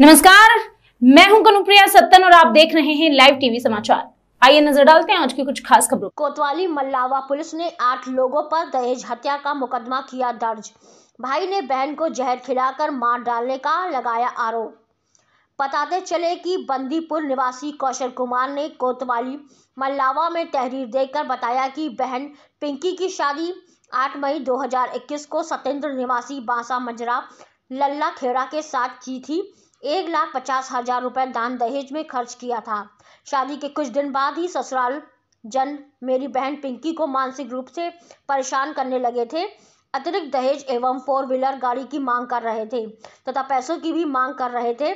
नमस्कार मैं हूं कनुप्रिया सत्तन और आप देख रहे हैं लाइव टीवी समाचार आइए नजर डालते हैं आज की कुछ खास खबरों कोतवाली मल्लावा पुलिस ने आठ लोगों पर दहेज हत्या का मुकदमा किया दर्ज भाई ने बहन को जहर खिलाकर मार डालने का लगाया आरोप बताते तो चले कि बंदीपुर निवासी कौशल कुमार ने कोतवाली मल्लावा में तहरीर देकर बताया कि बहन पिंकी की शादी 8 मई 2021 को सत्येंद्र निवासी बांसा मंजरा लल्ला खेड़ा के साथ की थी एक लाख पचास हजार रुपए दान दहेज में खर्च किया था शादी के कुछ दिन बाद ही ससुराल जन मेरी बहन पिंकी को मानसिक रूप से परेशान करने लगे थे अतिरिक्त दहेज एवं फोर व्हीलर गाड़ी की मांग कर रहे थे तथा पैसों की भी मांग कर रहे थे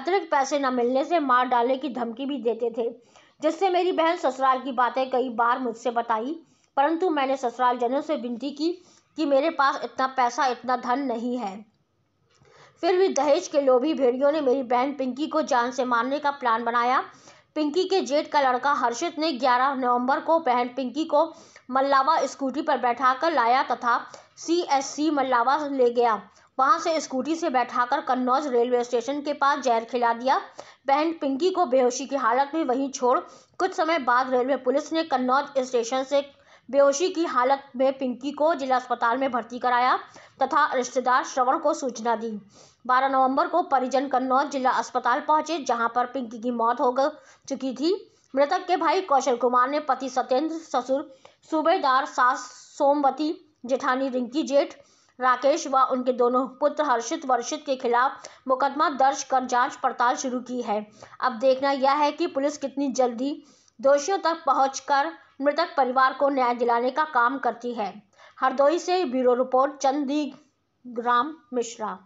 अतिरिक्त पैसे न मिलने से मार डालने की धमकी भी देते थे जिससे मेरी बहन ससुराल की बातें कई बार मुझसे बताई परंतु मैंने ससुराल जनों से विनती की कि मेरे पास इतना पैसा इतना धन नहीं है फिर भी दहेज के लोभी भेड़ियों ने मेरी बहन पिंकी को जान से मारने का प्लान बनाया पिंकी के जेठ का लड़का हर्षित ने 11 नवंबर को बहन पिंकी को मल्लावा स्कूटी पर बैठाकर लाया तथा सीएससी मल्लावा ले गया वहां से स्कूटी से बैठाकर कन्नौज रेलवे स्टेशन के पास जहर खिला दिया बहन पिंकी को बेहोशी की हालत में वहीं छोड़ कुछ समय बाद रेलवे पुलिस ने कन्नौज स्टेशन से बेहोशी की हालत में पिंकी को जिला अस्पताल में भर्ती कराया तथा रिश्तेदार श्रवण को सूचना दी 12 नवंबर को परिजन कन्नौज जिला अस्पताल पहुंचे जहां पर पिंकी की मौत हो चुकी थी मृतक के भाई कौशल कुमार ने पति सत्येंद्र ससुर सूबेदार सास सोमवती जेठानी रिंकी जेठ राकेश व उनके दोनों पुत्र हर्षित वर्षित के खिलाफ मुकदमा दर्ज कर जांच पड़ताल शुरू की है अब देखना यह है कि पुलिस कितनी जल्दी दोषियों तक पहुंचकर मृतक परिवार को न्याय दिलाने का काम करती है हरदोई से ब्यूरो रिपोर्ट चंदीग्राम मिश्रा